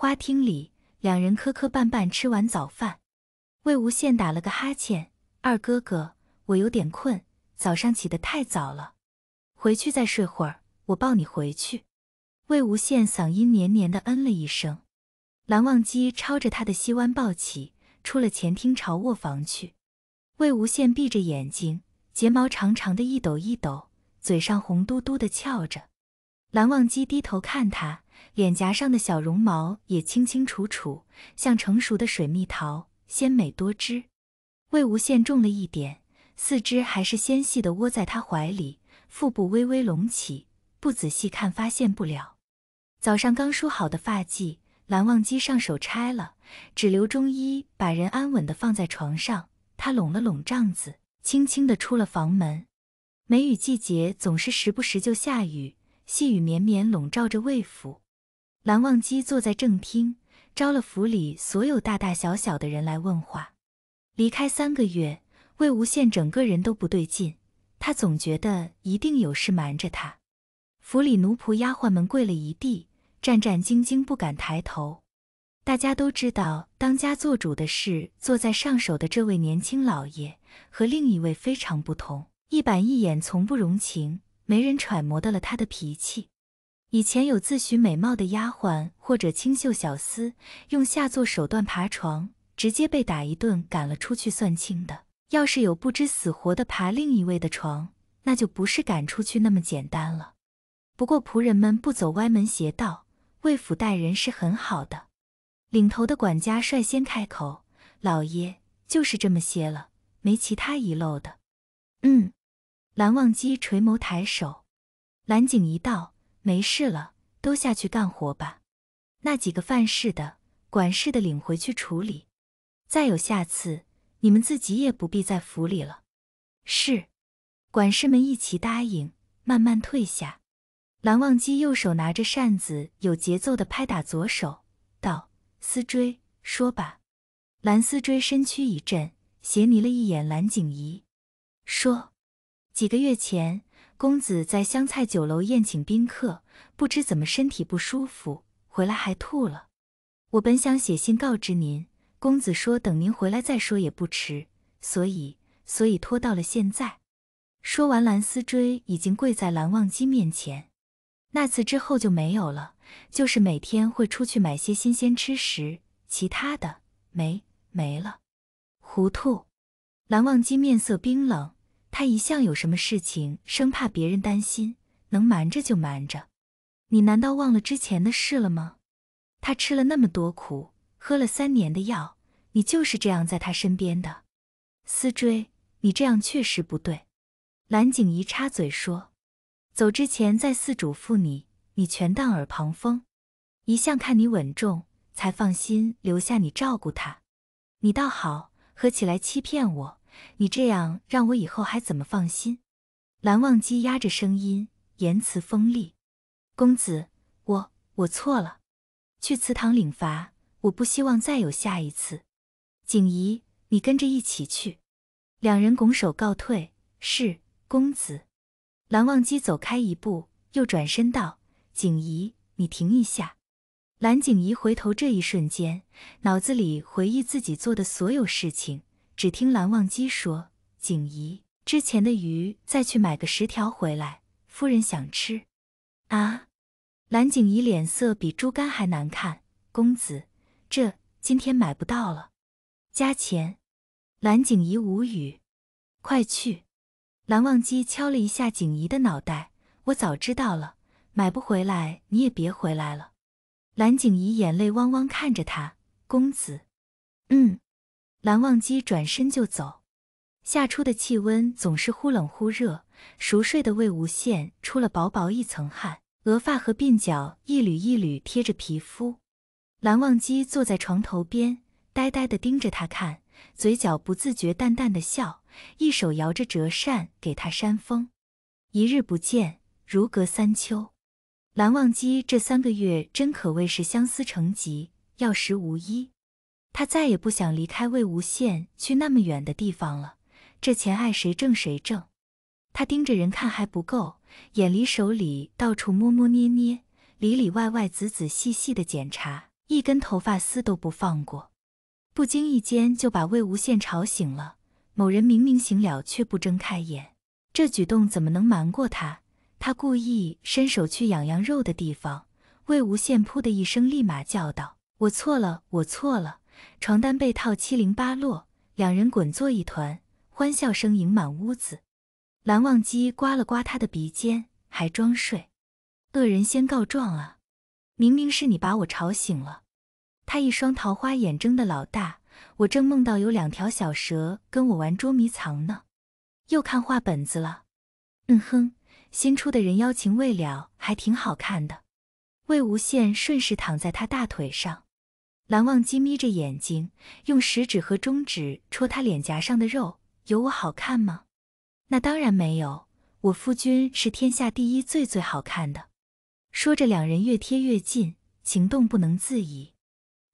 花厅里，两人磕磕绊绊吃完早饭，魏无羡打了个哈欠：“二哥哥，我有点困，早上起得太早了，回去再睡会儿，我抱你回去。”魏无羡嗓音黏黏的，嗯了一声。蓝忘机抄着他的膝弯抱起，出了前厅朝卧房去。魏无羡闭着眼睛，睫毛长长的一抖一抖，嘴上红嘟嘟的翘着。蓝忘机低头看他。脸颊上的小绒毛也清清楚楚，像成熟的水蜜桃，鲜美多汁。魏无羡重了一点，四肢还是纤细的，窝在他怀里，腹部微微隆起，不仔细看发现不了。早上刚梳好的发髻，蓝忘机上手拆了，只留中医把人安稳的放在床上。他拢了拢帐子，轻轻的出了房门。梅雨季节总是时不时就下雨，细雨绵绵笼罩着魏府。蓝忘机坐在正厅，招了府里所有大大小小的人来问话。离开三个月，魏无羡整个人都不对劲，他总觉得一定有事瞒着他。府里奴仆丫鬟们跪了一地，战战兢兢，不敢抬头。大家都知道，当家做主的是坐在上首的这位年轻老爷，和另一位非常不同，一板一眼，从不容情，没人揣摩得了他的脾气。以前有自诩美貌的丫鬟或者清秀小厮，用下作手段爬床，直接被打一顿赶了出去算轻的。要是有不知死活的爬另一位的床，那就不是赶出去那么简单了。不过仆人们不走歪门邪道，魏府待人是很好的。领头的管家率先开口：“老爷，就是这么些了，没其他遗漏的。”嗯，蓝忘机垂眸抬手，蓝景一道。没事了，都下去干活吧。那几个犯事的，管事的领回去处理。再有下次，你们自己也不必在府里了。是，管事们一齐答应，慢慢退下。蓝忘机右手拿着扇子，有节奏的拍打左手，道：“思追，说吧。”蓝思追身躯一震，斜睨了一眼蓝景仪，说：“几个月前。”公子在湘菜酒楼宴请宾客，不知怎么身体不舒服，回来还吐了。我本想写信告知您，公子说等您回来再说也不迟，所以所以拖到了现在。说完，蓝思追已经跪在蓝忘机面前。那次之后就没有了，就是每天会出去买些新鲜吃食，其他的没没了。糊涂！蓝忘机面色冰冷。他一向有什么事情，生怕别人担心，能瞒着就瞒着。你难道忘了之前的事了吗？他吃了那么多苦，喝了三年的药，你就是这样在他身边的？思追，你这样确实不对。蓝景怡插嘴说：“走之前再四嘱咐你，你全当耳旁风。一向看你稳重，才放心留下你照顾他。你倒好，合起来欺骗我。”你这样让我以后还怎么放心？蓝忘机压着声音，言辞锋利。公子，我我错了，去祠堂领罚。我不希望再有下一次。景怡，你跟着一起去。两人拱手告退。是公子。蓝忘机走开一步，又转身道：“景怡，你停一下。”蓝景怡回头这一瞬间，脑子里回忆自己做的所有事情。只听蓝忘机说：“景怡，之前的鱼再去买个十条回来，夫人想吃。”啊！蓝景怡脸色比猪肝还难看。公子，这今天买不到了，加钱。蓝景怡无语。快去！蓝忘机敲了一下景怡的脑袋：“我早知道了，买不回来你也别回来了。”蓝景怡眼泪汪汪看着他：“公子，嗯。”蓝忘机转身就走。夏初的气温总是忽冷忽热，熟睡的魏无羡出了薄薄一层汗，额发和鬓角一缕一缕贴着皮肤。蓝忘机坐在床头边，呆呆的盯着他看，嘴角不自觉淡淡的笑，一手摇着折扇给他扇风。一日不见，如隔三秋。蓝忘机这三个月真可谓是相思成疾，药石无医。他再也不想离开魏无羡去那么远的地方了。这钱爱谁挣谁挣。他盯着人看还不够，眼离手里到处摸摸捏捏，里里外外仔仔细细的检查，一根头发丝都不放过。不经意间就把魏无羡吵醒了。某人明明醒了却不睁开眼，这举动怎么能瞒过他？他故意伸手去痒痒肉的地方，魏无羡噗”的一声，立马叫道：“我错了，我错了。”床单被套七零八落，两人滚作一团，欢笑声盈满屋子。蓝忘机刮了刮他的鼻尖，还装睡。恶人先告状啊！明明是你把我吵醒了。他一双桃花眼睁得老大，我正梦到有两条小蛇跟我玩捉迷藏呢。又看画本子了？嗯哼，新出的《人妖情未了》还挺好看的。魏无羡顺势躺在他大腿上。蓝忘机眯着眼睛，用食指和中指戳他脸颊上的肉：“有我好看吗？”“那当然没有，我夫君是天下第一最最好看的。”说着，两人越贴越近，情动不能自已。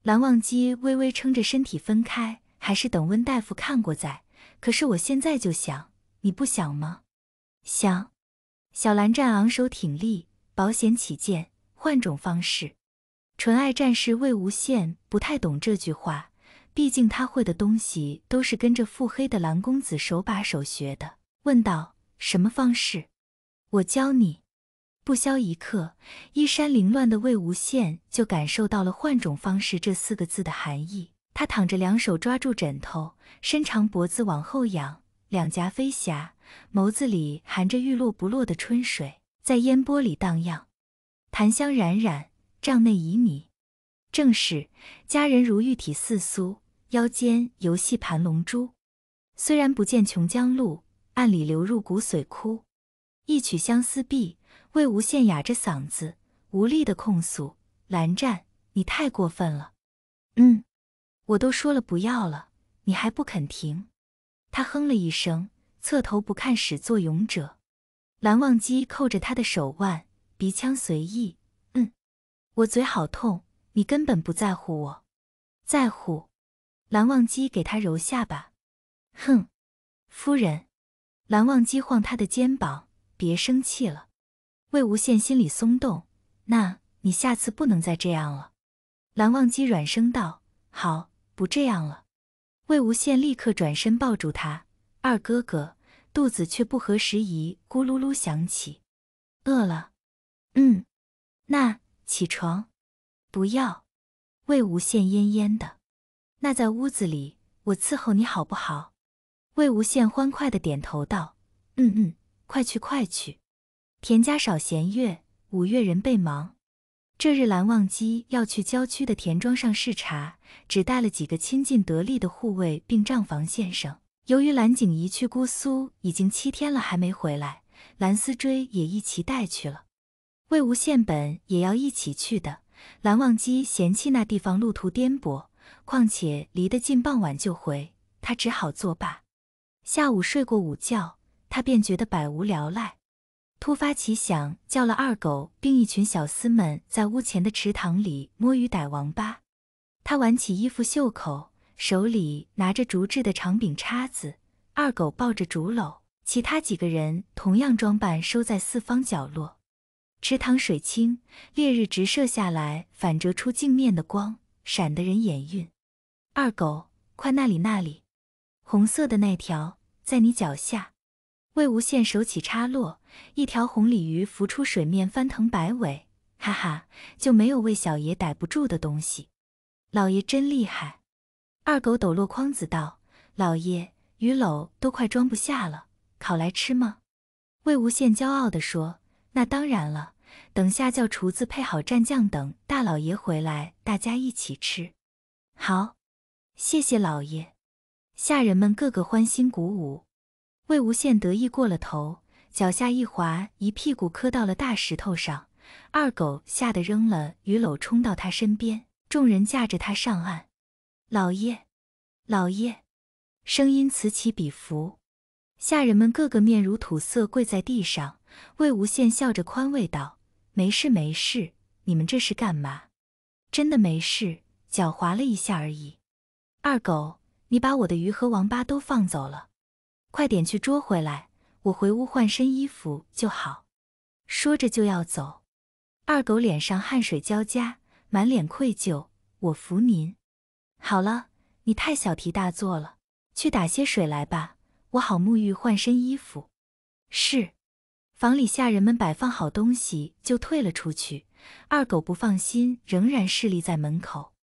蓝忘机微微撑着身体分开，还是等温大夫看过再。可是我现在就想，你不想吗？想。小蓝湛昂首挺立，保险起见，换种方式。纯爱战士魏无羡不太懂这句话，毕竟他会的东西都是跟着腹黑的蓝公子手把手学的。问道：“什么方式？我教你。”不消一刻，衣衫凌乱的魏无羡就感受到了“换种方式”这四个字的含义。他躺着，两手抓住枕头，伸长脖子往后仰，两颊飞霞，眸子里含着欲落不落的春水，在烟波里荡漾，檀香冉冉。帐内旖旎，正是佳人如玉体似酥，腰间犹系盘龙珠。虽然不见琼浆露，暗里流入骨髓枯。一曲相思毕，魏无羡哑着嗓子无力的控诉：“蓝湛，你太过分了。”“嗯，我都说了不要了，你还不肯停。”他哼了一声，侧头不看始作俑者。蓝忘机扣着他的手腕，鼻腔随意。我嘴好痛，你根本不在乎我，在乎？蓝忘机给他揉下巴，哼，夫人。蓝忘机晃他的肩膀，别生气了。魏无羡心里松动，那你下次不能再这样了。蓝忘机软声道：“好，不这样了。”魏无羡立刻转身抱住他，二哥哥，肚子却不合时宜咕噜噜响起，饿了。嗯，那。起床，不要。魏无羡恹恹的，那在屋子里，我伺候你好不好？魏无羡欢快的点头道：“嗯嗯，快去快去。”田家少闲月，五月人倍忙。这日蓝忘机要去郊区的田庄上视察，只带了几个亲近得力的护卫，并账房先生。由于蓝景怡去姑苏已经七天了还没回来，蓝思追也一齐带去了。魏无羡本也要一起去的，蓝忘机嫌弃那地方路途颠簸，况且离得近，傍晚就回，他只好作罢。下午睡过午觉，他便觉得百无聊赖，突发奇想，叫了二狗并一群小厮们在屋前的池塘里摸鱼逮王八。他挽起衣服袖口，手里拿着竹制的长柄叉子，二狗抱着竹篓，其他几个人同样装扮，收在四方角落。池塘水清，烈日直射下来，反折出镜面的光，闪得人眼晕。二狗，快那里那里！红色的那条在你脚下。魏无羡手起叉落，一条红鲤鱼浮出水面，翻腾摆尾。哈哈，就没有魏小爷逮不住的东西。老爷真厉害！二狗抖落筐子道：“老爷，鱼篓都快装不下了，烤来吃吗？”魏无羡骄傲地说。那当然了，等下叫厨子配好蘸酱，等大老爷回来，大家一起吃。好，谢谢老爷。下人们个个欢欣鼓舞。魏无羡得意过了头，脚下一滑，一屁股磕到了大石头上。二狗吓得扔了鱼篓，冲到他身边，众人架着他上岸。老爷，老爷，声音此起彼伏。下人们个个面如土色，跪在地上。魏无羡笑着宽慰道：“没事，没事，你们这是干嘛？真的没事，脚滑了一下而已。二狗，你把我的鱼和王八都放走了，快点去捉回来。我回屋换身衣服就好。”说着就要走。二狗脸上汗水交加，满脸愧疚：“我扶您。”“好了，你太小题大做了。去打些水来吧，我好沐浴换身衣服。”“是。”房里下人们摆放好东西，就退了出去。二狗不放心，仍然侍立在门口。